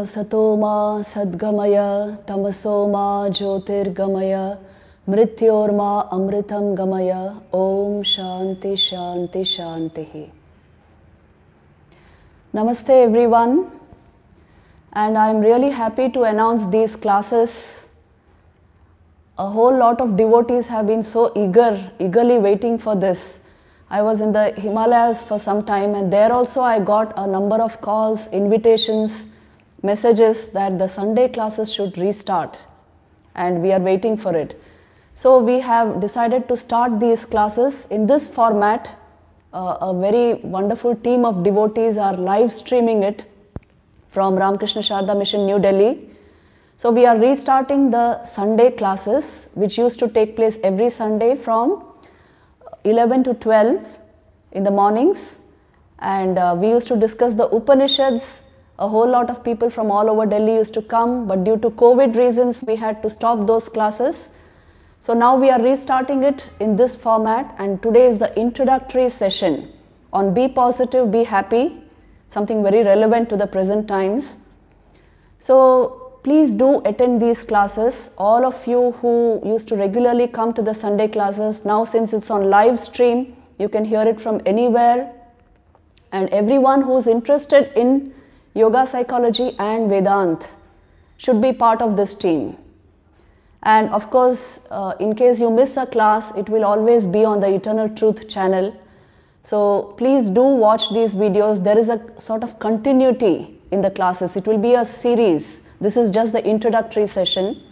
असतो मा सद्गमय तमसो मा ज्योतिर्गमय मृत्योर्मा अमृतम गमय ओम शांति शांति शांति Namaste everyone and I am really happy to announce these classes. A whole lot of devotees have been so eager, eagerly waiting for this. I was in the Himalayas for some time, and there also I got a number of calls, invitations, messages that the Sunday classes should restart, and we are waiting for it. So, we have decided to start these classes in this format. Uh, a very wonderful team of devotees are live streaming it from Ramakrishna Sharda Mission, New Delhi. So, we are restarting the Sunday classes, which used to take place every Sunday from 11 to 12 in the mornings and uh, we used to discuss the Upanishads. A whole lot of people from all over Delhi used to come but due to COVID reasons we had to stop those classes. So now we are restarting it in this format and today is the introductory session on Be Positive, Be Happy, something very relevant to the present times. So please do attend these classes. All of you who used to regularly come to the Sunday classes, now since it's on live stream, you can hear it from anywhere. And everyone who's interested in yoga psychology and Vedant should be part of this team. And of course, uh, in case you miss a class, it will always be on the Eternal Truth channel. So please do watch these videos. There is a sort of continuity in the classes. It will be a series. This is just the introductory session.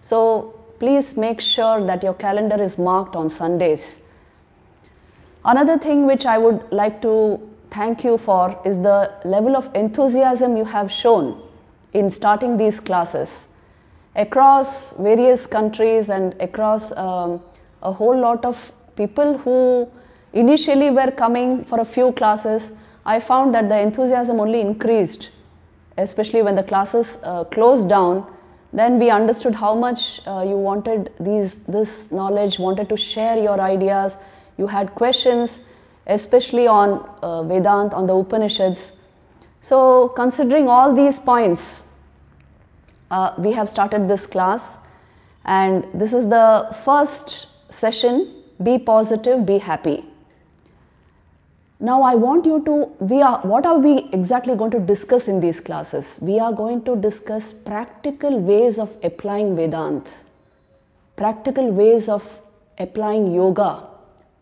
So please make sure that your calendar is marked on Sundays. Another thing which I would like to thank you for is the level of enthusiasm you have shown in starting these classes across various countries and across um, a whole lot of people who initially were coming for a few classes, I found that the enthusiasm only increased especially when the classes uh, closed down, then we understood how much uh, you wanted these, this knowledge, wanted to share your ideas. You had questions, especially on uh, Vedanta, on the Upanishads. So, considering all these points, uh, we have started this class, and this is the first session Be Positive, Be Happy. Now I want you to, we are, what are we exactly going to discuss in these classes? We are going to discuss practical ways of applying Vedanta, practical ways of applying yoga,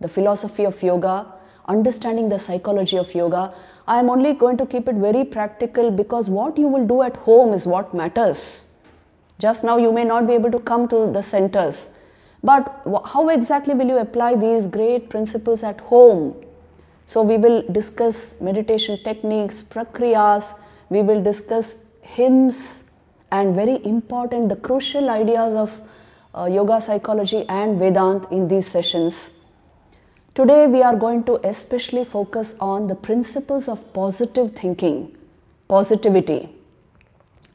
the philosophy of yoga, understanding the psychology of yoga. I am only going to keep it very practical because what you will do at home is what matters. Just now you may not be able to come to the centers, but how exactly will you apply these great principles at home so we will discuss meditation techniques, prakriyas, we will discuss hymns and very important, the crucial ideas of uh, yoga psychology and Vedant in these sessions. Today we are going to especially focus on the principles of positive thinking, positivity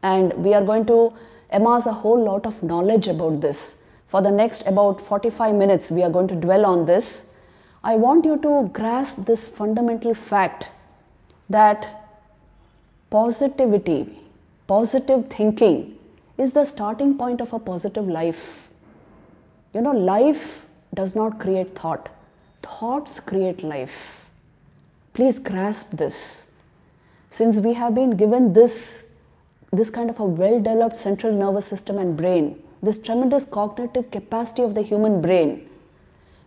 and we are going to amass a whole lot of knowledge about this. For the next about 45 minutes we are going to dwell on this I want you to grasp this fundamental fact that positivity, positive thinking is the starting point of a positive life. You know, life does not create thought, thoughts create life. Please grasp this. Since we have been given this, this kind of a well developed central nervous system and brain, this tremendous cognitive capacity of the human brain,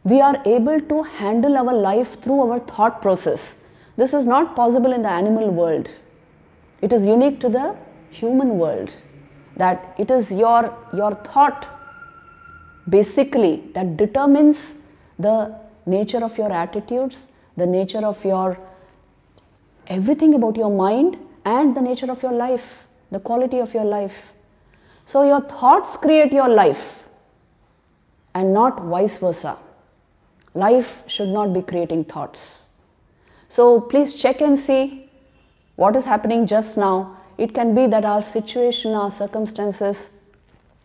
we are able to handle our life through our thought process. This is not possible in the animal world. It is unique to the human world that it is your, your thought basically that determines the nature of your attitudes, the nature of your everything about your mind and the nature of your life, the quality of your life. So your thoughts create your life and not vice versa. Life should not be creating thoughts. So please check and see what is happening just now. It can be that our situation, our circumstances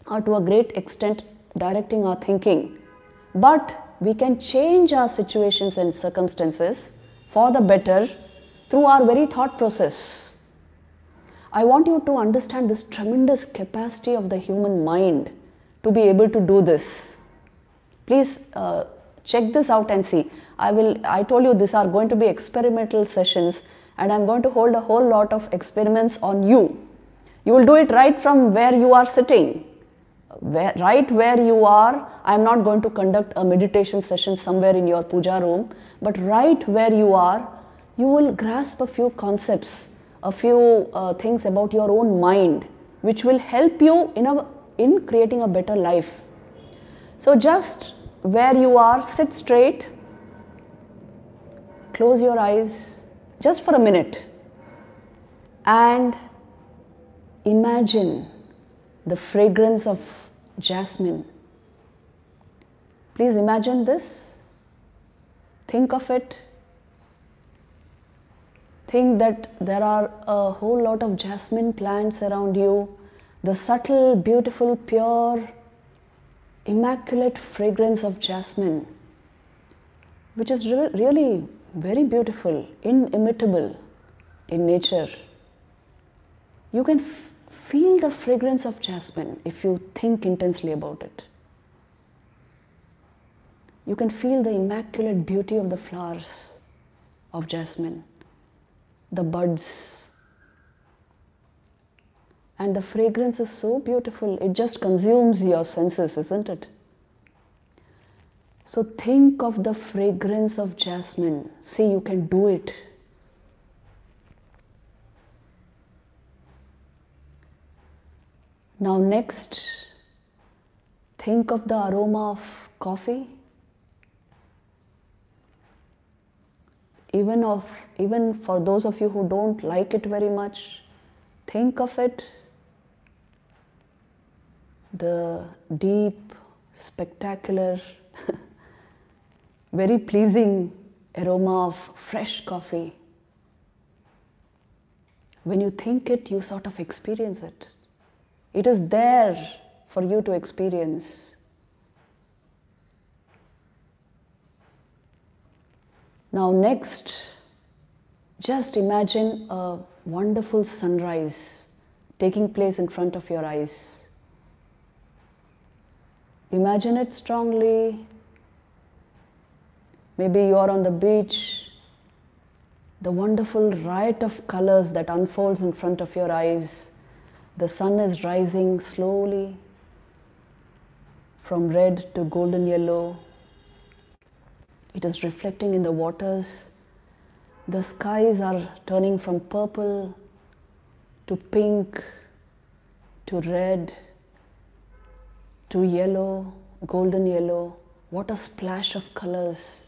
are to a great extent directing our thinking. But we can change our situations and circumstances for the better through our very thought process. I want you to understand this tremendous capacity of the human mind to be able to do this. Please uh, check this out and see. I will, I told you these are going to be experimental sessions and I'm going to hold a whole lot of experiments on you. You will do it right from where you are sitting. Where, right where you are, I am not going to conduct a meditation session somewhere in your puja room, but right where you are, you will grasp a few concepts, a few uh, things about your own mind, which will help you in, a, in creating a better life. So just where you are, sit straight, close your eyes just for a minute, and imagine the fragrance of jasmine. Please imagine this, think of it. Think that there are a whole lot of jasmine plants around you, the subtle, beautiful, pure immaculate fragrance of jasmine, which is re- really very beautiful, inimitable in nature. You can f- feel the fragrance of jasmine if you think intensely about it. You can feel the immaculate beauty of the flowers of jasmine, the buds, and the fragrance is so beautiful, it just consumes your senses, isn't it? So think of the fragrance of jasmine. See, you can do it. Now, next, think of the aroma of coffee. Even, of, even for those of you who don't like it very much, think of it the deep, spectacular, very pleasing aroma of fresh coffee. When you think it, you sort of experience it. It is there for you to experience. Now, next, just imagine a wonderful sunrise taking place in front of your eyes. Imagine it strongly. Maybe you're on the beach, the wonderful riot of colors that unfolds in front of your eyes. The sun is rising slowly from red to golden yellow. It is reflecting in the waters. The skies are turning from purple to pink to red to yellow, golden yellow. What a splash of colors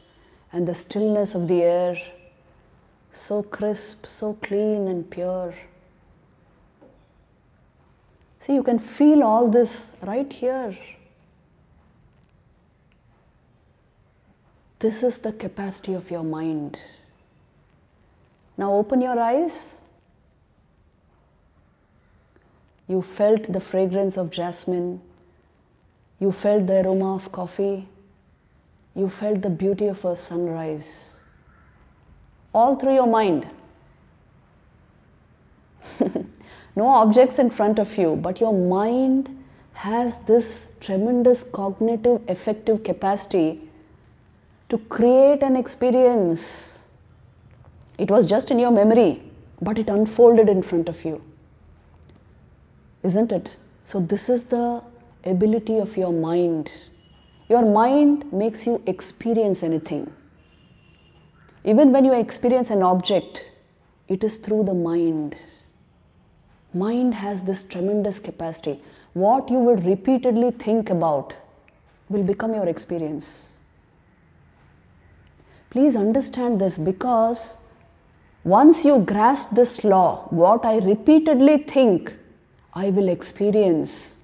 and the stillness of the air. So crisp, so clean and pure. See, you can feel all this right here. This is the capacity of your mind. Now open your eyes. You felt the fragrance of jasmine you felt the aroma of coffee. You felt the beauty of a sunrise. All through your mind. no objects in front of you, but your mind has this tremendous cognitive effective capacity to create an experience. It was just in your memory, but it unfolded in front of you. Isn't it? So, this is the ability of your mind. Your mind makes you experience anything. Even when you experience an object, it is through the mind. Mind has this tremendous capacity. What you will repeatedly think about will become your experience. Please understand this because once you grasp this law, what I repeatedly think, I will experience.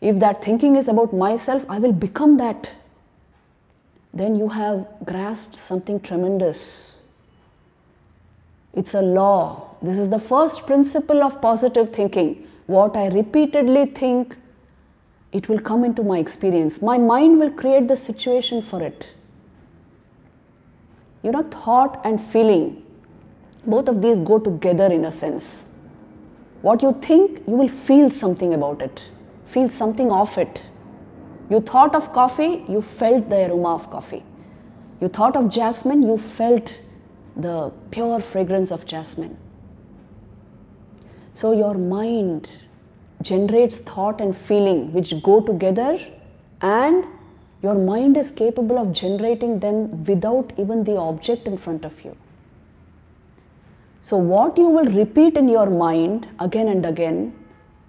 If that thinking is about myself, I will become that. Then you have grasped something tremendous. It's a law. This is the first principle of positive thinking. What I repeatedly think, it will come into my experience. My mind will create the situation for it. You know, thought and feeling, both of these go together in a sense. What you think, you will feel something about it feel something of it. You thought of coffee, you felt the aroma of coffee. You thought of jasmine, you felt the pure fragrance of jasmine. So your mind generates thought and feeling which go together and your mind is capable of generating them without even the object in front of you. So what you will repeat in your mind again and again,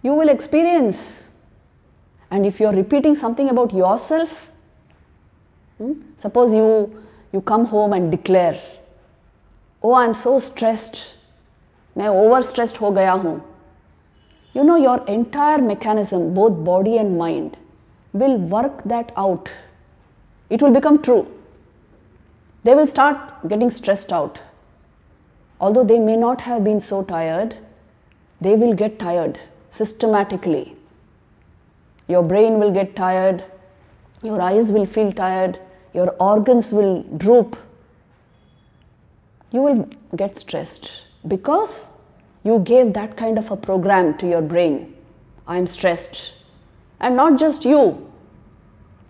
you will experience and if you are repeating something about yourself, hmm, suppose you, you come home and declare, oh I am so stressed, मैं overstressed stressed हो गया हूँ. You know your entire mechanism, both body and mind, will work that out. It will become true. They will start getting stressed out. Although they may not have been so tired, they will get tired systematically your brain will get tired, your eyes will feel tired, your organs will droop. You will get stressed because you gave that kind of a program to your brain. I am stressed. And not just you,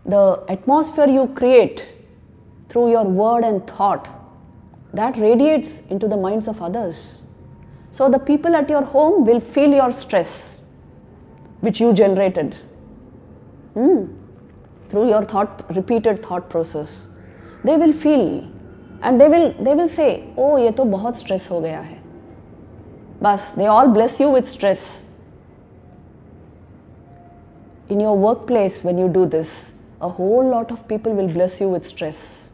the atmosphere you create through your word and thought that radiates into the minds of others. So the people at your home will feel your stress which you generated mm, through your thought, repeated thought process, they will feel and they will they will say, oh ये तो बहुत stress हो गया है. बस they all bless you with stress. In your workplace, when you do this, a whole lot of people will bless you with stress.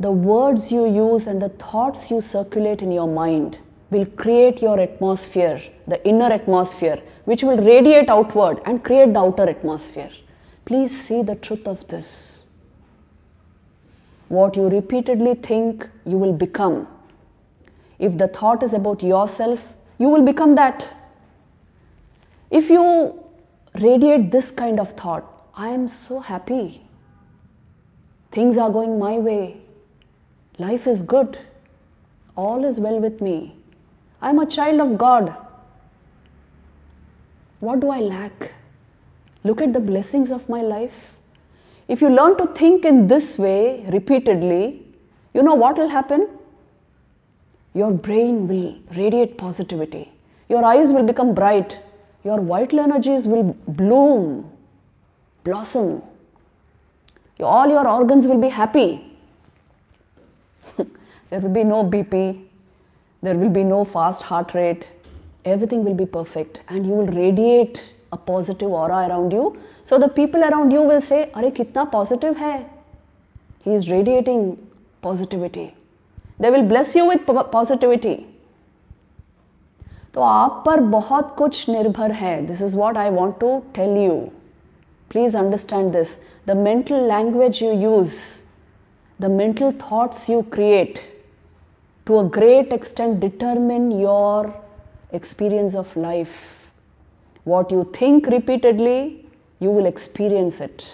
The words you use and the thoughts you circulate in your mind will create your atmosphere, the inner atmosphere, which will radiate outward and create the outer atmosphere. Please see the truth of this. What you repeatedly think, you will become. If the thought is about yourself, you will become that. If you radiate this kind of thought, I am so happy, things are going my way, life is good, all is well with me I am a child of God. What do I lack? Look at the blessings of my life. If you learn to think in this way repeatedly, you know what will happen? Your brain will radiate positivity. Your eyes will become bright. Your vital energies will bloom, blossom. All your organs will be happy. there will be no BP, there will be no fast heart rate, everything will be perfect and you will radiate a positive aura around you. So the people around you will say, Are kitna positive hai? He is radiating positivity. They will bless you with positivity. तो आप पर बहुत कुछ निर्भर है this is what I want to tell you please understand this the mental language you use the mental thoughts you create to a great extent determine your experience of life. What you think repeatedly, you will experience it.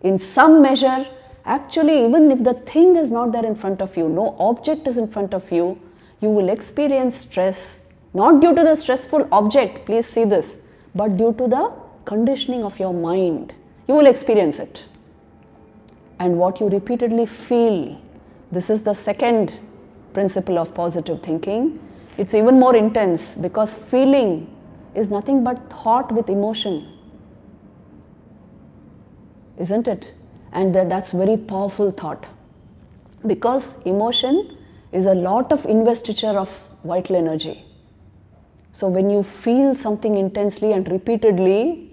In some measure, actually, even if the thing is not there in front of you, no object is in front of you, you will experience stress, not due to the stressful object, please see this, but due to the conditioning of your mind. You will experience it. And what you repeatedly feel, this is the second principle of positive thinking. It's even more intense because feeling is nothing but thought with emotion, isn't it? And that's very powerful thought because emotion is a lot of investiture of vital energy. So when you feel something intensely and repeatedly,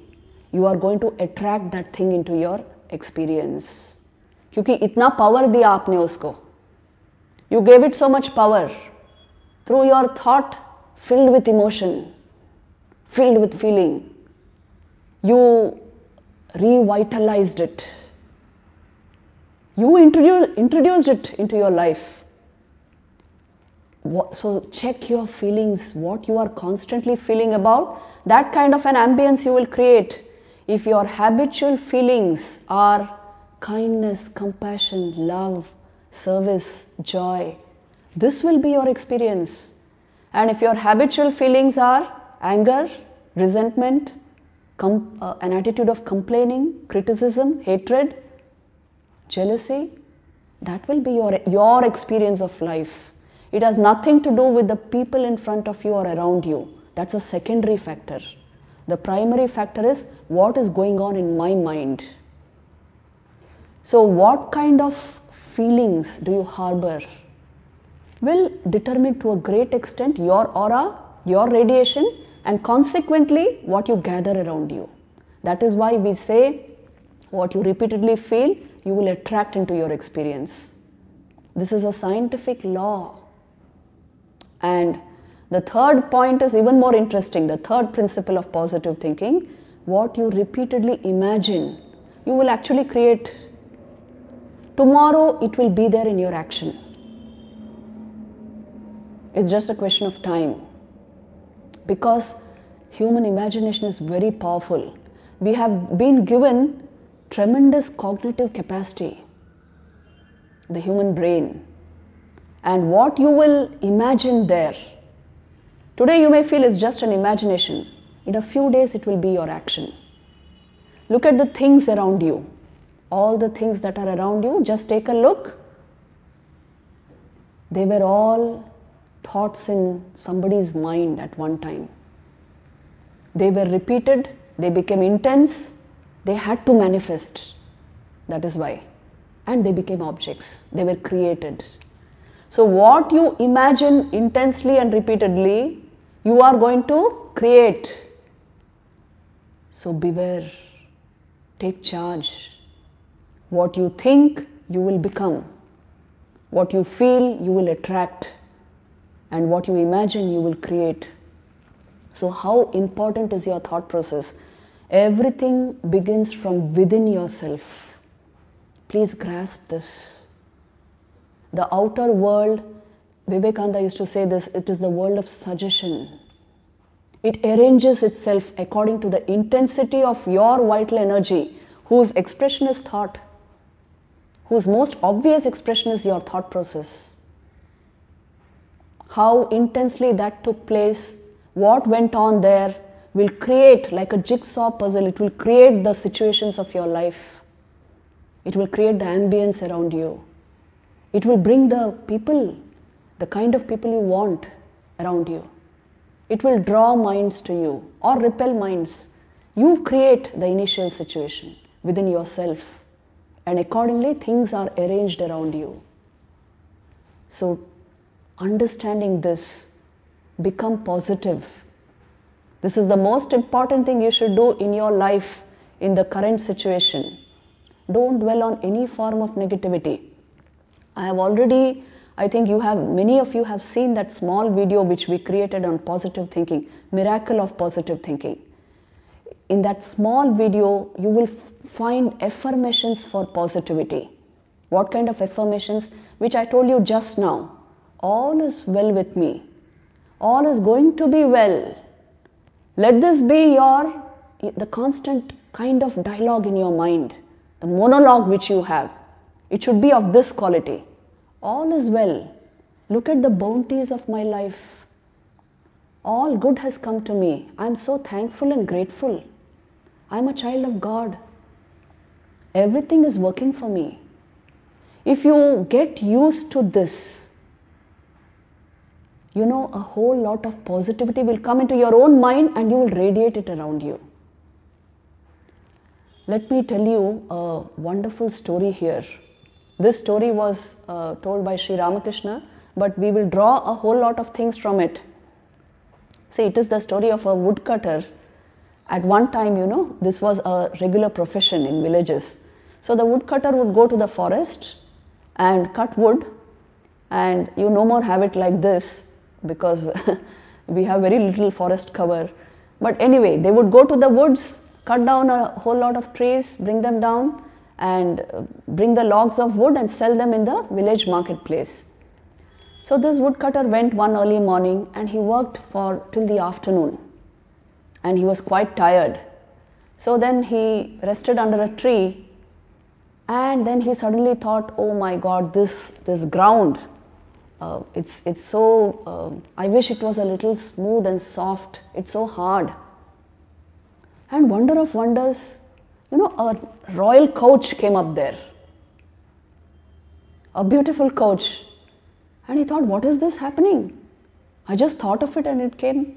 you are going to attract that thing into your experience. Because इतना power दिया आपने usko. You gave it so much power through your thought filled with emotion, filled with feeling. You revitalized it. You introduce, introduced it into your life. So, check your feelings, what you are constantly feeling about. That kind of an ambience you will create if your habitual feelings are kindness, compassion, love, service, joy. This will be your experience. And if your habitual feelings are anger, resentment, com- uh, an attitude of complaining, criticism, hatred, jealousy, that will be your, your experience of life. It has nothing to do with the people in front of you or around you. That's a secondary factor. The primary factor is what is going on in my mind. So, what kind of feelings do you harbor will determine to a great extent your aura, your radiation and consequently what you gather around you. That is why we say what you repeatedly feel you will attract into your experience. This is a scientific law. And the third point is even more interesting, the third principle of positive thinking, what you repeatedly imagine, you will actually create tomorrow it will be there in your action. It's just a question of time. Because human imagination is very powerful. We have been given tremendous cognitive capacity, the human brain. And what you will imagine there, today you may feel is just an imagination. In a few days, it will be your action. Look at the things around you all the things that are around you, just take a look. They were all thoughts in somebody's mind at one time. They were repeated, they became intense, they had to manifest. That is why. And they became objects, they were created. So, what you imagine intensely and repeatedly, you are going to create. So, beware, take charge what you think, you will become. What you feel, you will attract. And what you imagine, you will create. So, how important is your thought process? Everything begins from within yourself. Please grasp this. The outer world, Vivekananda used to say this, it is the world of suggestion. It arranges itself according to the intensity of your vital energy, whose expression is thought whose most obvious expression is your thought process. How intensely that took place, what went on there will create like a jigsaw puzzle, it will create the situations of your life. It will create the ambience around you. It will bring the people, the kind of people you want around you. It will draw minds to you or repel minds. You create the initial situation within yourself and accordingly things are arranged around you. So understanding this, become positive. This is the most important thing you should do in your life in the current situation. Don't dwell on any form of negativity. I have already, I think you have, many of you have seen that small video which we created on positive thinking, miracle of positive thinking. In that small video, you will find affirmations for positivity. What kind of affirmations? Which I told you just now. All is well with me. All is going to be well. Let this be your, the constant kind of dialogue in your mind, the monologue which you have. It should be of this quality. All is well. Look at the bounties of my life. All good has come to me. I am so thankful and grateful. I am a child of God everything is working for me. If you get used to this, you know, a whole lot of positivity will come into your own mind and you will radiate it around you. Let me tell you a wonderful story here. This story was uh, told by Sri Ramakrishna, but we will draw a whole lot of things from it. See, it is the story of a woodcutter. At one time, you know, this was a regular profession in villages. So the woodcutter would go to the forest and cut wood and you no more have it like this because we have very little forest cover. But anyway, they would go to the woods, cut down a whole lot of trees, bring them down and uh, bring the logs of wood and sell them in the village marketplace. So this woodcutter went one early morning and he worked for till the afternoon and he was quite tired. So then he rested under a tree and then he suddenly thought oh my god this this ground uh, it's it's so uh, i wish it was a little smooth and soft it's so hard and wonder of wonders you know a royal coach came up there a beautiful coach and he thought what is this happening i just thought of it and it came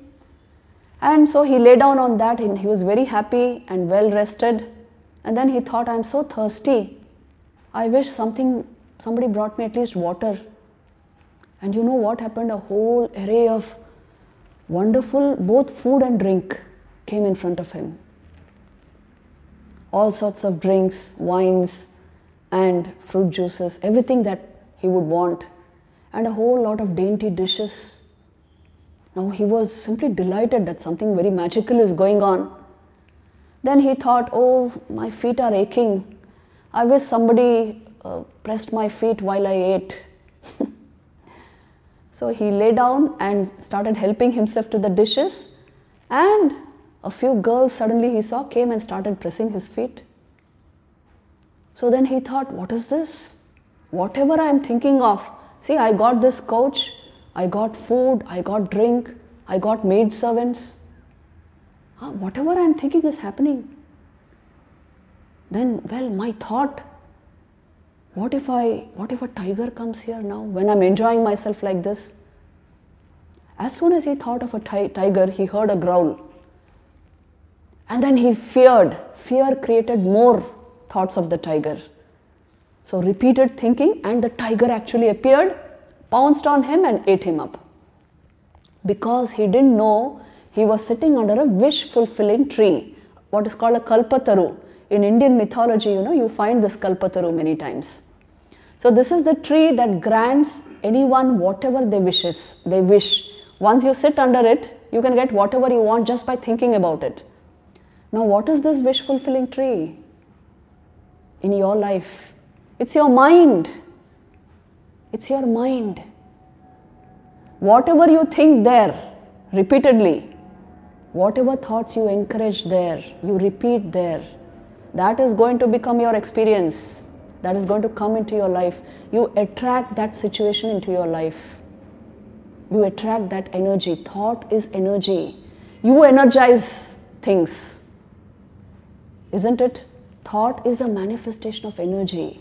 and so he lay down on that and he was very happy and well rested and then he thought, I am so thirsty. I wish something somebody brought me at least water. And you know what happened? A whole array of wonderful both food and drink came in front of him. All sorts of drinks, wines, and fruit juices, everything that he would want, and a whole lot of dainty dishes. Now he was simply delighted that something very magical is going on. Then he thought, Oh, my feet are aching. I wish somebody uh, pressed my feet while I ate. so he lay down and started helping himself to the dishes, and a few girls suddenly he saw came and started pressing his feet. So then he thought, What is this? Whatever I am thinking of, see, I got this coach, I got food, I got drink, I got maid servants. Ah, whatever I am thinking is happening then well my thought what if i what if a tiger comes here now when i'm enjoying myself like this as soon as he thought of a tiger he heard a growl and then he feared fear created more thoughts of the tiger so repeated thinking and the tiger actually appeared pounced on him and ate him up because he didn't know he was sitting under a wish fulfilling tree what is called a kalpataru in Indian mythology, you know, you find this Kalpataru many times. So this is the tree that grants anyone whatever they wishes, they wish. Once you sit under it, you can get whatever you want just by thinking about it. Now what is this wish fulfilling tree in your life? It's your mind. It's your mind. Whatever you think there repeatedly, whatever thoughts you encourage there, you repeat there, that is going to become your experience that is going to come into your life you attract that situation into your life you attract that energy thought is energy you energize things isn't it thought is a manifestation of energy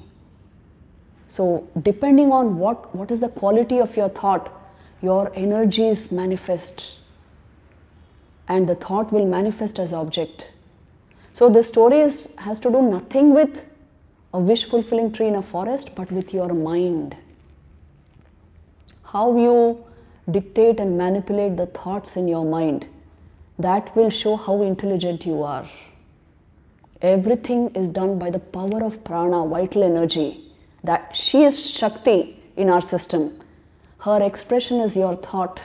so depending on what what is the quality of your thought your energies manifest and the thought will manifest as object so the story is, has to do nothing with a wish fulfilling tree in a forest, but with your mind. How you dictate and manipulate the thoughts in your mind, that will show how intelligent you are. Everything is done by the power of prana, vital energy. That she is Shakti in our system. Her expression is your thought.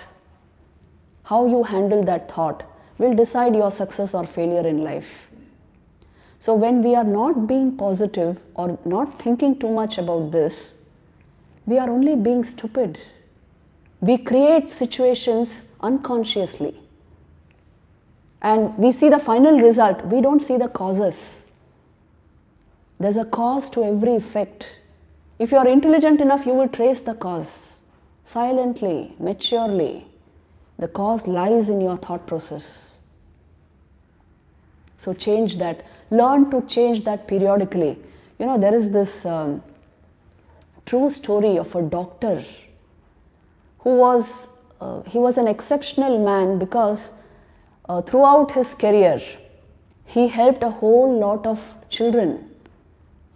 How you handle that thought will decide your success or failure in life. So when we are not being positive or not thinking too much about this, we are only being stupid. We create situations unconsciously. And we see the final result, we don't see the causes. There's a cause to every effect. If you are intelligent enough, you will trace the cause silently, maturely. The cause lies in your thought process. So change that learn to change that periodically. You know, there is this um, true story of a doctor who was, uh, he was an exceptional man because uh, throughout his career, he helped a whole lot of children,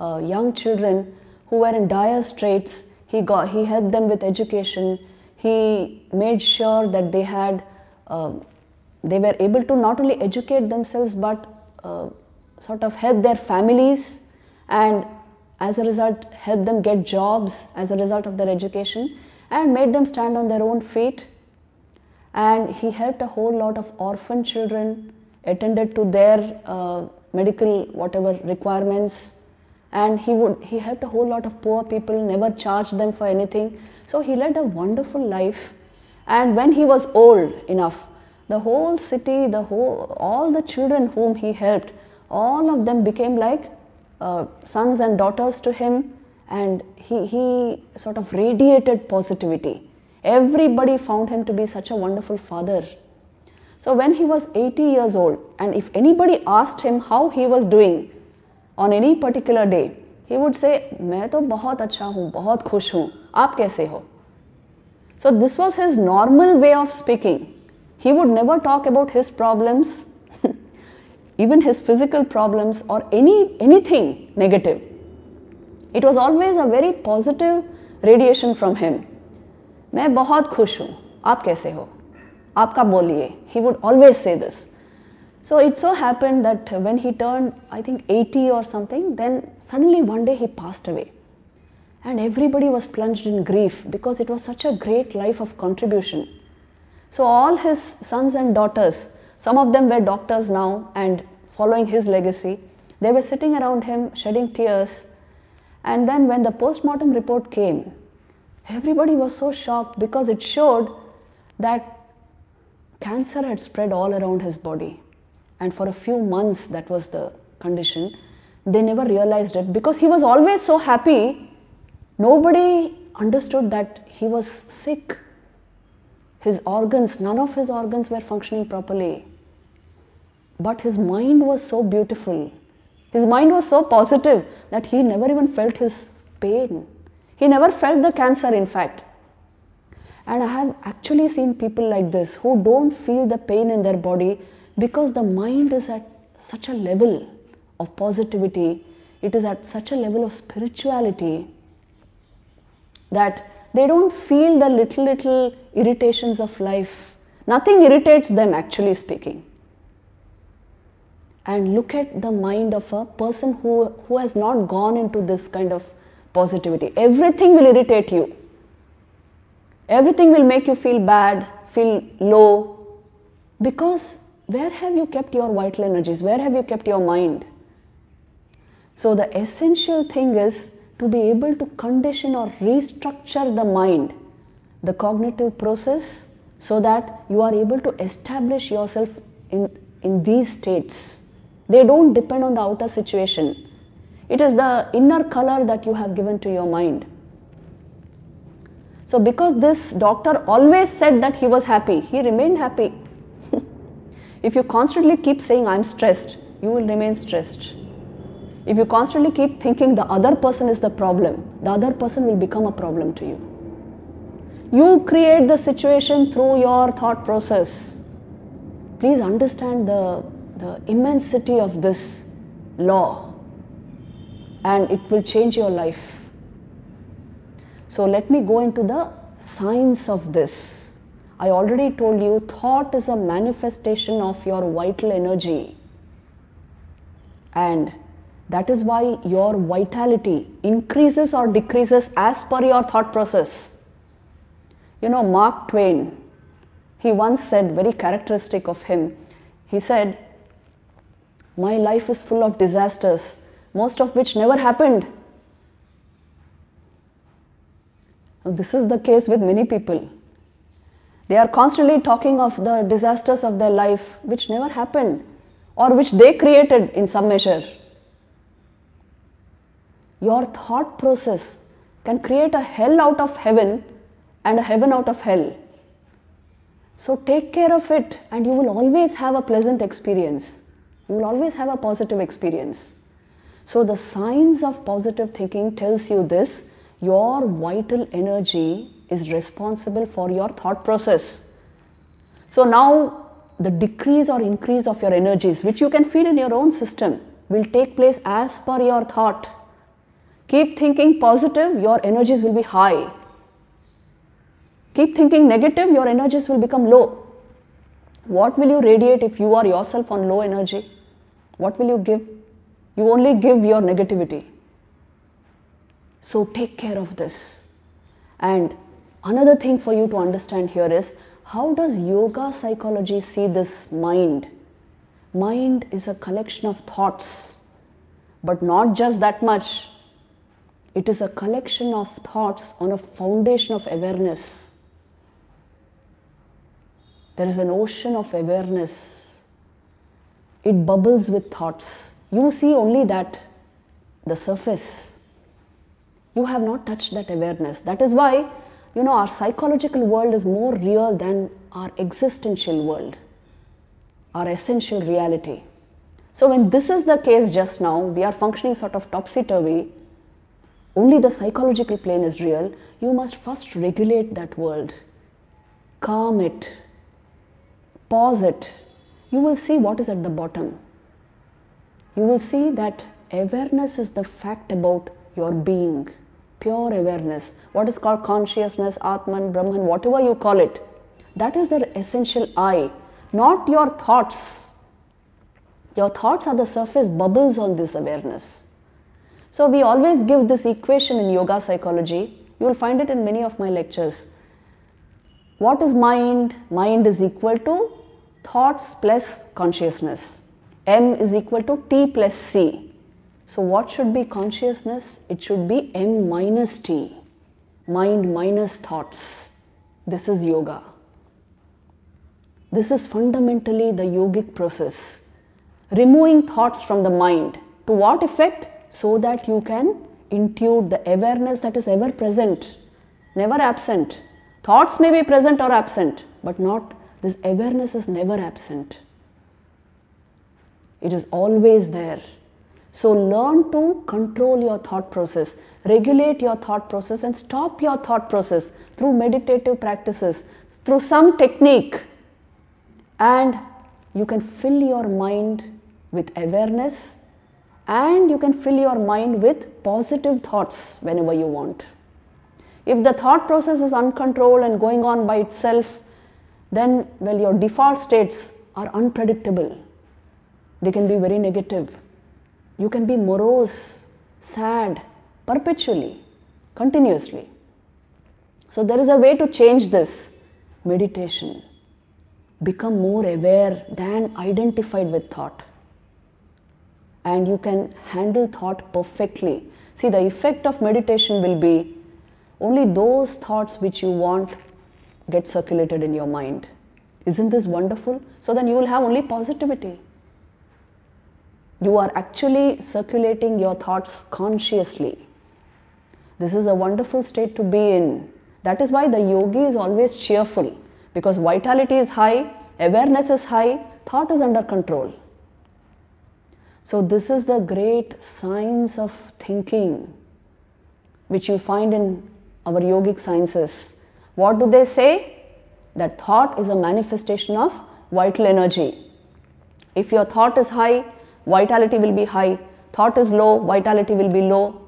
uh, young children who were in dire straits. He, got, he helped them with education. He made sure that they had, uh, they were able to not only educate themselves but uh, sort of help their families and as a result help them get jobs as a result of their education and made them stand on their own feet and he helped a whole lot of orphan children attended to their uh, medical whatever requirements and he would he helped a whole lot of poor people never charged them for anything so he led a wonderful life and when he was old enough the whole city the whole all the children whom he helped all of them became like uh, sons and daughters to him and he, he sort of radiated positivity. Everybody found him to be such a wonderful father. So when he was 80 years old and if anybody asked him how he was doing on any particular day, he would say, मैं तो बहुत अच्छा हूँ बहुत खुश हूँ आप कैसे हो So this was his normal way of speaking. He would never talk about his problems even his physical problems or any anything negative it was always a very positive radiation from him मैं बहुत खुश हूँ आप कैसे हो आपका boliye he would always say this so it so happened that when he turned i think 80 or something then suddenly one day he passed away and everybody was plunged in grief because it was such a great life of contribution so all his sons and daughters some of them were doctors now and following his legacy. They were sitting around him, shedding tears. And then when the post-mortem report came, everybody was so shocked because it showed that cancer had spread all around his body. And for a few months, that was the condition. They never realized it because he was always so happy. Nobody understood that he was sick his organs, none of his organs were functioning properly. But his mind was so beautiful. His mind was so positive that he never even felt his pain. He never felt the cancer, in fact. And I have actually seen people like this who don't feel the pain in their body because the mind is at such a level of positivity, it is at such a level of spirituality that they don't feel the little, little irritations of life. Nothing irritates them, actually speaking. And look at the mind of a person who, who has not gone into this kind of positivity. Everything will irritate you. Everything will make you feel bad, feel low. Because where have you kept your vital energies? Where have you kept your mind? So the essential thing is to be able to condition or restructure the mind, the cognitive process, so that you are able to establish yourself in, in these states. They don't depend on the outer situation. It is the inner color that you have given to your mind. So, because this doctor always said that he was happy, he remained happy. if you constantly keep saying, I am stressed, you will remain stressed. If you constantly keep thinking the other person is the problem, the other person will become a problem to you. You create the situation through your thought process. Please understand the, the immensity of this law and it will change your life. So let me go into the science of this. I already told you thought is a manifestation of your vital energy and that is why your vitality increases or decreases as per your thought process. You know, Mark Twain, he once said, very characteristic of him, he said, My life is full of disasters, most of which never happened. Now, this is the case with many people. They are constantly talking of the disasters of their life which never happened or which they created in some measure your thought process can create a hell out of heaven and a heaven out of hell. So take care of it, and you will always have a pleasant experience. You will always have a positive experience. So the science of positive thinking tells you this your vital energy is responsible for your thought process. So now the decrease or increase of your energies, which you can feel in your own system, will take place as per your thought. Keep thinking positive, your energies will be high. Keep thinking negative, your energies will become low. What will you radiate if you are yourself on low energy? What will you give? You only give your negativity. So take care of this. And another thing for you to understand here is how does yoga psychology see this mind? Mind is a collection of thoughts, but not just that much it is a collection of thoughts on a foundation of awareness. There is an ocean of awareness. It bubbles with thoughts. You see only that, the surface. You have not touched that awareness. That is why, you know, our psychological world is more real than our existential world, our essential reality. So, when this is the case just now, we are functioning sort of topsy turvy only the psychological plane is real, you must first regulate that world, calm it, pause it. You will see what is at the bottom. You will see that awareness is the fact about your being, pure awareness, what is called consciousness, Atman, Brahman, whatever you call it. That is the essential I, not your thoughts. Your thoughts are the surface bubbles on this awareness so we always give this equation in yoga psychology. You will find it in many of my lectures. What is mind? Mind is equal to thoughts plus consciousness. M is equal to T plus C. So what should be consciousness? It should be M minus T. Mind minus thoughts. This is yoga. This is fundamentally the yogic process. Removing thoughts from the mind. To what effect? so that you can intuit the awareness that is ever present, never absent. Thoughts may be present or absent, but not this awareness is never absent. It is always there. So learn to control your thought process, regulate your thought process and stop your thought process through meditative practices, through some technique and you can fill your mind with awareness and you can fill your mind with positive thoughts whenever you want. If the thought process is uncontrolled and going on by itself, then well your default states are unpredictable. They can be very negative. You can be morose, sad, perpetually, continuously. So there is a way to change this. Meditation. Become more aware than identified with thought and you can handle thought perfectly. See, the effect of meditation will be only those thoughts which you want get circulated in your mind. Isn't this wonderful? So then you will have only positivity. You are actually circulating your thoughts consciously. This is a wonderful state to be in. That is why the yogi is always cheerful because vitality is high, awareness is high, thought is under control. So, this is the great science of thinking which you find in our yogic sciences. What do they say? That thought is a manifestation of vital energy. If your thought is high, vitality will be high. Thought is low, vitality will be low.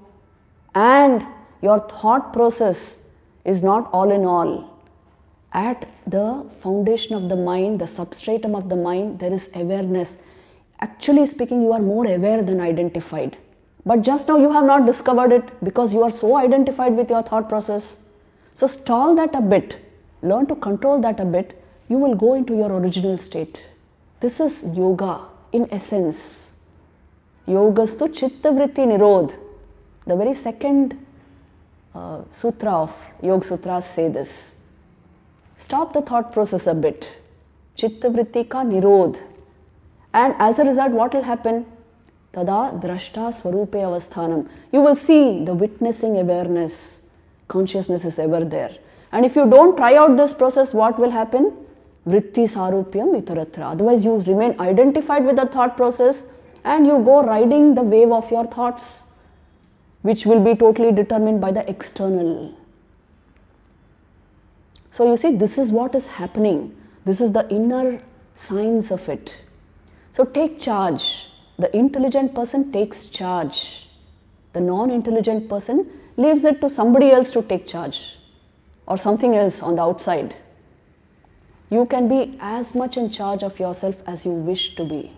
And your thought process is not all in all. At the foundation of the mind, the substratum of the mind, there is awareness. Actually speaking, you are more aware than identified. But just now you have not discovered it because you are so identified with your thought process. So stall that a bit, learn to control that a bit, you will go into your original state. This is yoga in essence. Yogastu chitta vritti nirodh. The very second uh, sutra of Yoga Sutras say this. Stop the thought process a bit. Chitta vritti ka nirodh. And as a result, what will happen? Tada drashta swarupe avasthanam. You will see the witnessing awareness. Consciousness is ever there. And if you don't try out this process, what will happen? Vritti sarupyam itaratra. Otherwise, you remain identified with the thought process and you go riding the wave of your thoughts, which will be totally determined by the external. So, you see, this is what is happening. This is the inner science of it. So take charge. The intelligent person takes charge. The non-intelligent person leaves it to somebody else to take charge or something else on the outside. You can be as much in charge of yourself as you wish to be.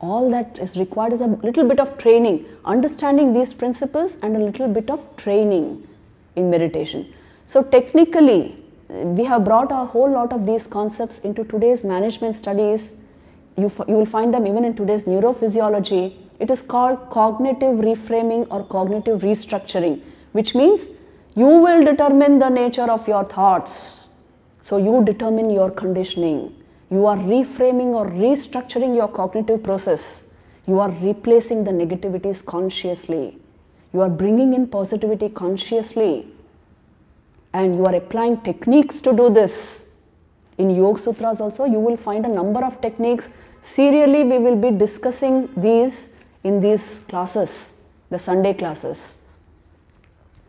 All that is required is a little bit of training, understanding these principles and a little bit of training in meditation. So technically, we have brought a whole lot of these concepts into today's management studies you, you will find them even in today's neurophysiology. It is called cognitive reframing or cognitive restructuring, which means you will determine the nature of your thoughts. So you determine your conditioning. You are reframing or restructuring your cognitive process. You are replacing the negativities consciously. You are bringing in positivity consciously. And you are applying techniques to do this. In Yoga Sutras also, you will find a number of techniques Serially, we will be discussing these in these classes, the Sunday classes.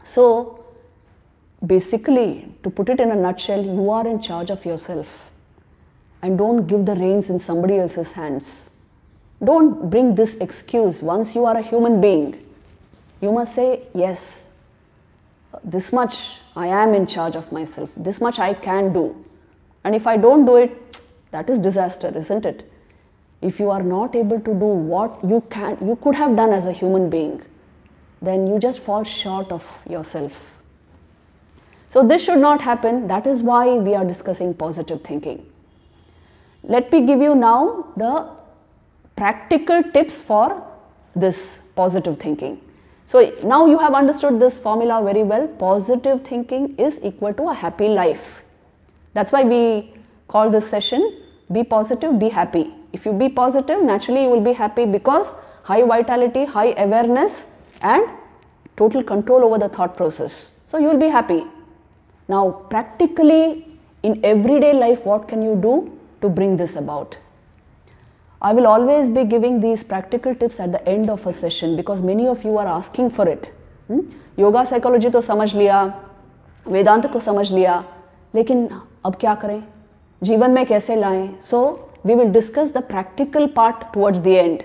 So, basically, to put it in a nutshell, you are in charge of yourself and don't give the reins in somebody else's hands. Don't bring this excuse once you are a human being. You must say, Yes, this much I am in charge of myself, this much I can do. And if I don't do it, that is disaster, isn't it? if you are not able to do what you can you could have done as a human being then you just fall short of yourself so this should not happen that is why we are discussing positive thinking let me give you now the practical tips for this positive thinking so now you have understood this formula very well positive thinking is equal to a happy life that's why we call this session be positive be happy if you be positive, naturally you will be happy because high vitality, high awareness and total control over the thought process. So, you will be happy. Now, practically in everyday life, what can you do to bring this about? I will always be giving these practical tips at the end of a session because many of you are asking for it. Hmm? Yoga psychology to समझ लिया वेदांत को समझ लिया लेकिन अब क्या करें जीवन में कैसे लाएं so, we will discuss the practical part towards the end.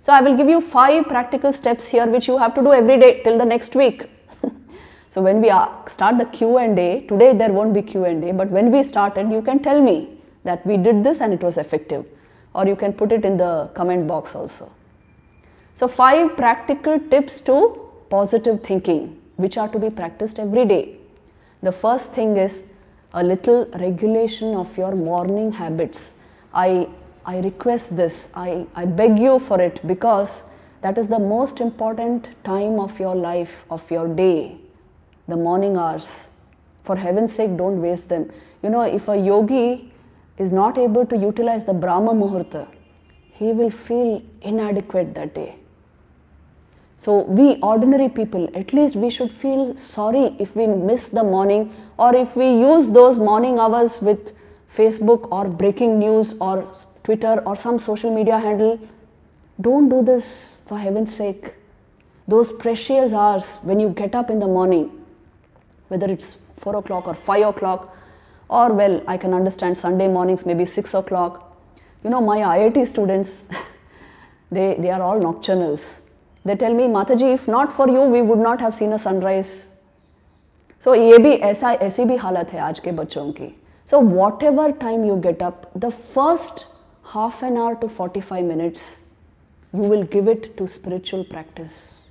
So I will give you five practical steps here which you have to do every day till the next week. so when we start the Q&A, today there won't be Q&A but when we started you can tell me that we did this and it was effective or you can put it in the comment box also. So five practical tips to positive thinking which are to be practiced every day. The first thing is a little regulation of your morning habits I, I request this, I, I beg you for it because that is the most important time of your life, of your day, the morning hours. For heaven's sake, don't waste them. You know, if a yogi is not able to utilize the Brahma Muhurta, he will feel inadequate that day. So, we ordinary people, at least we should feel sorry if we miss the morning or if we use those morning hours with Facebook और breaking news और Twitter और some social media handle don't do this for heaven sake those precious hours when you get up in the morning whether it's four o'clock और five o'clock और well I can understand Sunday mornings may be six o'clock you know my I I T students they they are all channels they tell me माथा जी if not for you we would not have seen a sunrise so ये भी ऐसा ऐसी भी हालत है आज के बच्चों की So whatever time you get up, the first half an hour to 45 minutes, you will give it to spiritual practice.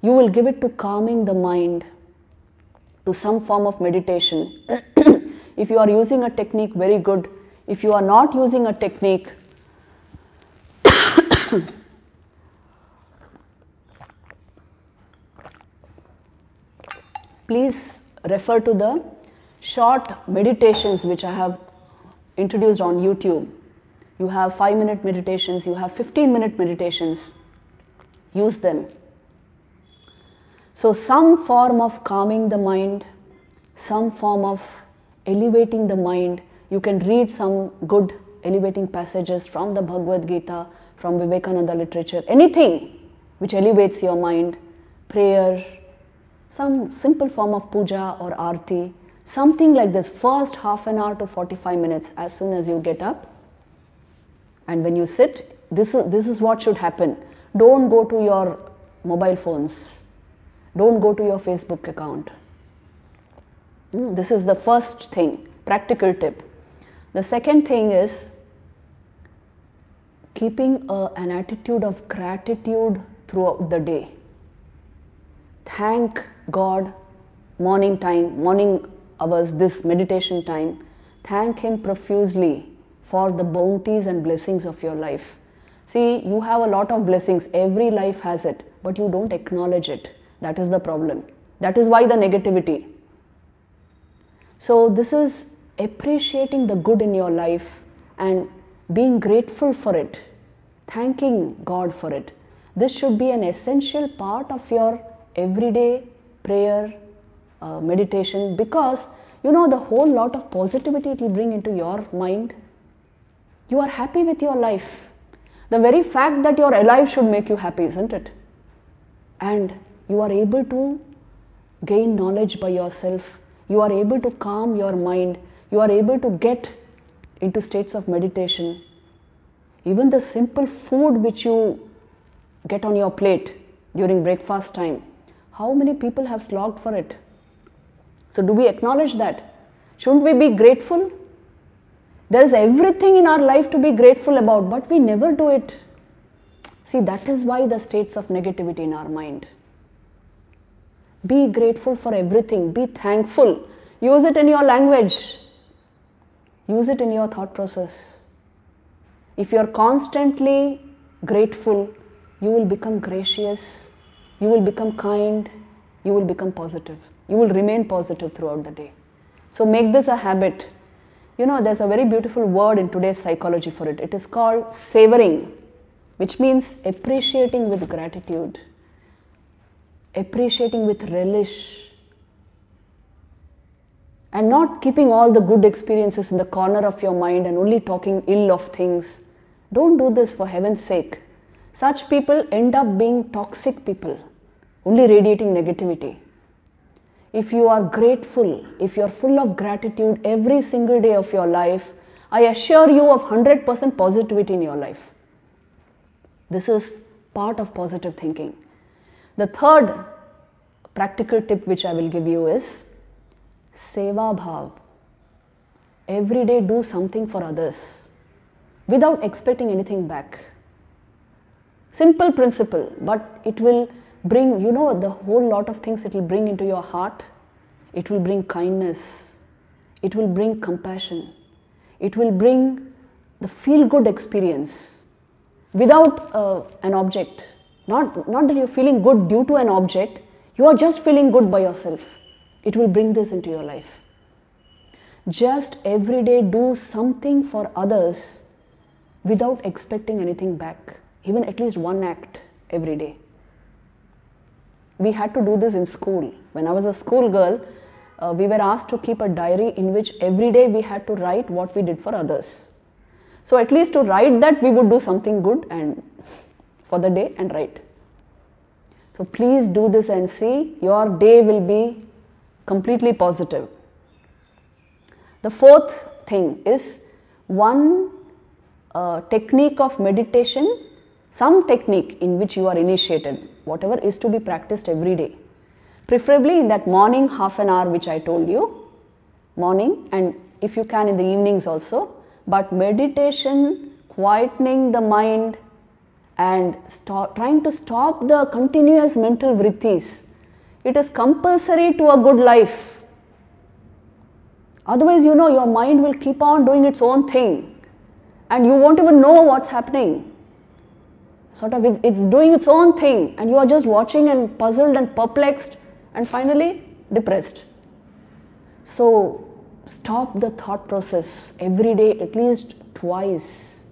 You will give it to calming the mind, to some form of meditation. if you are using a technique, very good. If you are not using a technique, please refer to the short meditations which I have introduced on YouTube. You have 5 minute meditations, you have 15 minute meditations. Use them. So, some form of calming the mind, some form of elevating the mind. You can read some good elevating passages from the Bhagavad Gita, from Vivekananda literature, anything which elevates your mind, prayer, some simple form of puja or arti something like this first half an hour to 45 minutes as soon as you get up and when you sit this is, this is what should happen don't go to your mobile phones don't go to your facebook account hmm, this is the first thing practical tip the second thing is keeping a, an attitude of gratitude throughout the day thank god morning time morning hours this meditation time, thank Him profusely for the bounties and blessings of your life. See, you have a lot of blessings, every life has it, but you don't acknowledge it. That is the problem. That is why the negativity. So, this is appreciating the good in your life and being grateful for it, thanking God for it. This should be an essential part of your everyday prayer uh, meditation because you know the whole lot of positivity it will bring into your mind. You are happy with your life. The very fact that you are alive should make you happy, isn't it? And you are able to gain knowledge by yourself. You are able to calm your mind. You are able to get into states of meditation. Even the simple food which you get on your plate during breakfast time, how many people have slogged for it? So, do we acknowledge that? Shouldn't we be grateful? There is everything in our life to be grateful about, but we never do it. See, that is why the states of negativity in our mind. Be grateful for everything, be thankful. Use it in your language, use it in your thought process. If you are constantly grateful, you will become gracious, you will become kind, you will become positive. You will remain positive throughout the day. So make this a habit. You know, there's a very beautiful word in today's psychology for it. It is called savoring, which means appreciating with gratitude, appreciating with relish, and not keeping all the good experiences in the corner of your mind and only talking ill of things. Don't do this for heaven's sake. Such people end up being toxic people, only radiating negativity if you are grateful, if you are full of gratitude every single day of your life, I assure you of 100% positivity in your life. This is part of positive thinking. The third practical tip which I will give you is Seva Bhav. Every day do something for others without expecting anything back. Simple principle, but it will bring, you know, the whole lot of things it will bring into your heart. It will bring kindness. It will bring compassion. It will bring the feel good experience without uh, an object. Not, not that you're feeling good due to an object, you are just feeling good by yourself. It will bring this into your life. Just every day do something for others without expecting anything back, even at least one act every day we had to do this in school. When I was a school uh, we were asked to keep a diary in which every day we had to write what we did for others. So at least to write that we would do something good and for the day and write. So please do this and see your day will be completely positive. The fourth thing is one uh, technique of meditation some technique in which you are initiated, whatever is to be practiced every day. Preferably in that morning half an hour which I told you, morning and if you can in the evenings also, but meditation, quietening the mind and stop, trying to stop the continuous mental vrittis. It is compulsory to a good life. Otherwise, you know, your mind will keep on doing its own thing and you won't even know what's happening sort of it's, it's doing its own thing and you are just watching and puzzled and perplexed and finally depressed. So stop the thought process every day at least twice.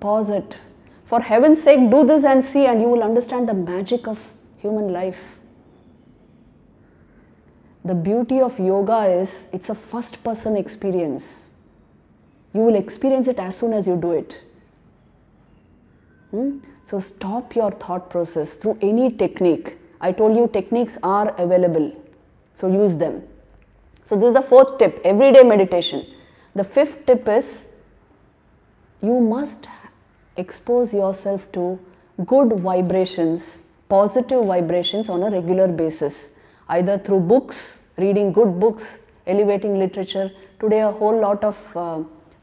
Pause it. For heaven's sake, do this and see, and you will understand the magic of human life. The beauty of yoga is it's a first person experience. You will experience it as soon as you do it. Hmm? So, stop your thought process through any technique. I told you techniques are available. So, use them. So, this is the fourth tip everyday meditation. The fifth tip is you must expose yourself to good vibrations, positive vibrations on a regular basis, either through books, reading good books, elevating literature. Today, a whole lot of uh,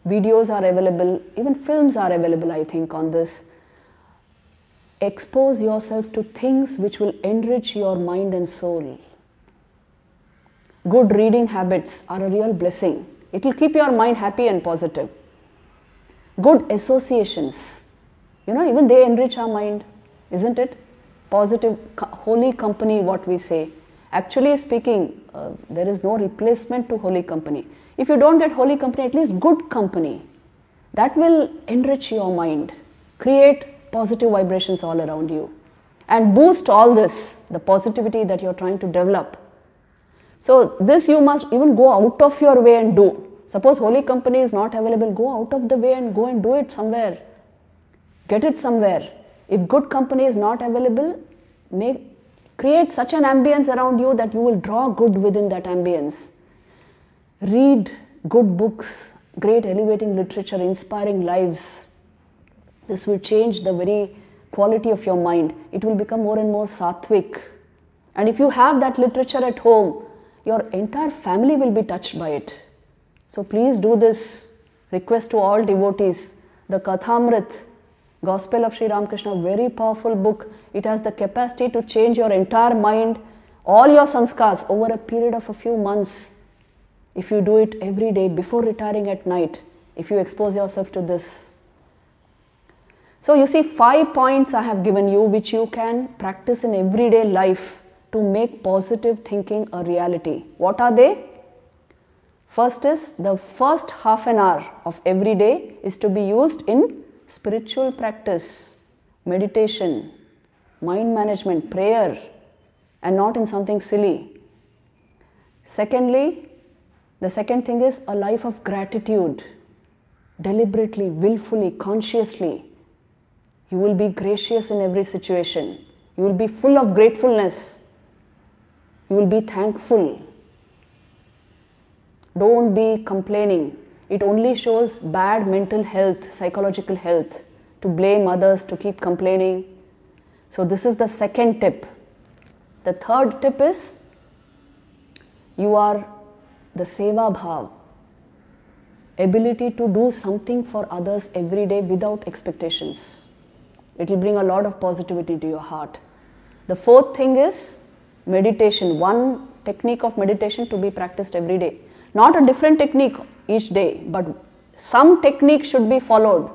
videos are available, even films are available, I think, on this expose yourself to things which will enrich your mind and soul. Good reading habits are a real blessing. It will keep your mind happy and positive. Good associations, you know, even they enrich our mind, isn't it? Positive, holy company, what we say. Actually speaking, uh, there is no replacement to holy company. If you don't get holy company, at least good company. That will enrich your mind, create positive vibrations all around you and boost all this, the positivity that you're trying to develop. So, this you must even go out of your way and do. Suppose holy company is not available, go out of the way and go and do it somewhere. Get it somewhere. If good company is not available, make, create such an ambience around you that you will draw good within that ambience. Read good books, great elevating literature, inspiring lives this will change the very quality of your mind. It will become more and more sattvic. And if you have that literature at home, your entire family will be touched by it. So please do this request to all devotees. The Kathamrit, Gospel of Sri Ramakrishna, very powerful book. It has the capacity to change your entire mind, all your sanskars over a period of a few months. If you do it every day before retiring at night, if you expose yourself to this. So you see five points I have given you which you can practice in everyday life to make positive thinking a reality. What are they? First is the first half an hour of every day is to be used in spiritual practice, meditation, mind management, prayer and not in something silly. Secondly, the second thing is a life of gratitude, deliberately, willfully, consciously you will be gracious in every situation. You will be full of gratefulness. You will be thankful. Don't be complaining. It only shows bad mental health, psychological health, to blame others, to keep complaining. So, this is the second tip. The third tip is you are the seva bhav, ability to do something for others every day without expectations it will bring a lot of positivity to your heart. The fourth thing is meditation, one technique of meditation to be practiced every day. Not a different technique each day, but some technique should be followed.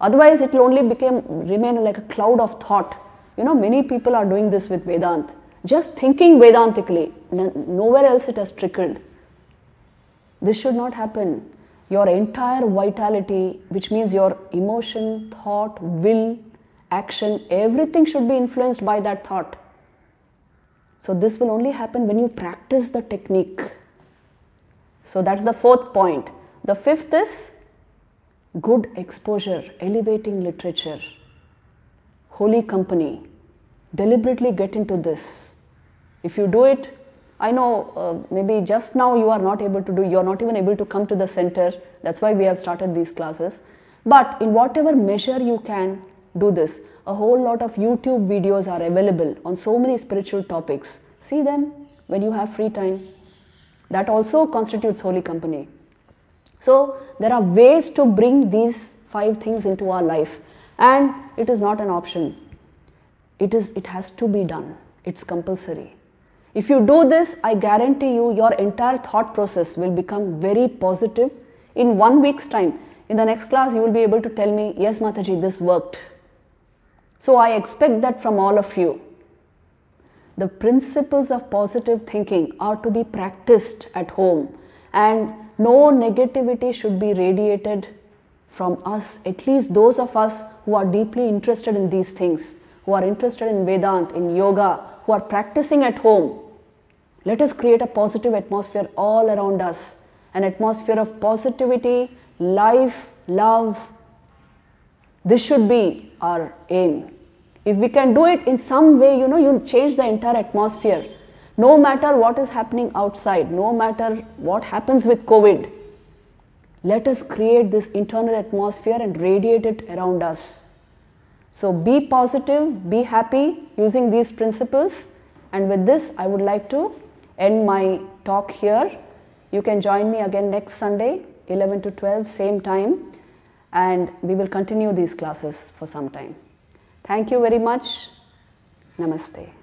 Otherwise, it will only become, remain like a cloud of thought. You know, many people are doing this with Vedanta. Just thinking Vedantically, nowhere else it has trickled. This should not happen your entire vitality, which means your emotion, thought, will, action, everything should be influenced by that thought. So, this will only happen when you practice the technique. So, that's the fourth point. The fifth is good exposure, elevating literature, holy company. Deliberately get into this. If you do it, I know uh, maybe just now you are not able to do, you are not even able to come to the center. That's why we have started these classes. But in whatever measure you can do this, a whole lot of YouTube videos are available on so many spiritual topics. See them when you have free time. That also constitutes holy company. So there are ways to bring these five things into our life and it is not an option. It is, it has to be done. It's compulsory. If you do this, I guarantee you your entire thought process will become very positive in one week's time. In the next class, you will be able to tell me, yes Mataji, this worked. So I expect that from all of you. The principles of positive thinking are to be practiced at home and no negativity should be radiated from us, at least those of us who are deeply interested in these things, who are interested in Vedant, in yoga, who are practicing at home. Let us create a positive atmosphere all around us an atmosphere of positivity, life, love. This should be our aim. If we can do it in some way, you know, you change the entire atmosphere. No matter what is happening outside, no matter what happens with COVID, let us create this internal atmosphere and radiate it around us. So be positive, be happy using these principles. And with this, I would like to end my talk here. You can join me again next Sunday 11 to 12 same time and we will continue these classes for some time. Thank you very much. Namaste.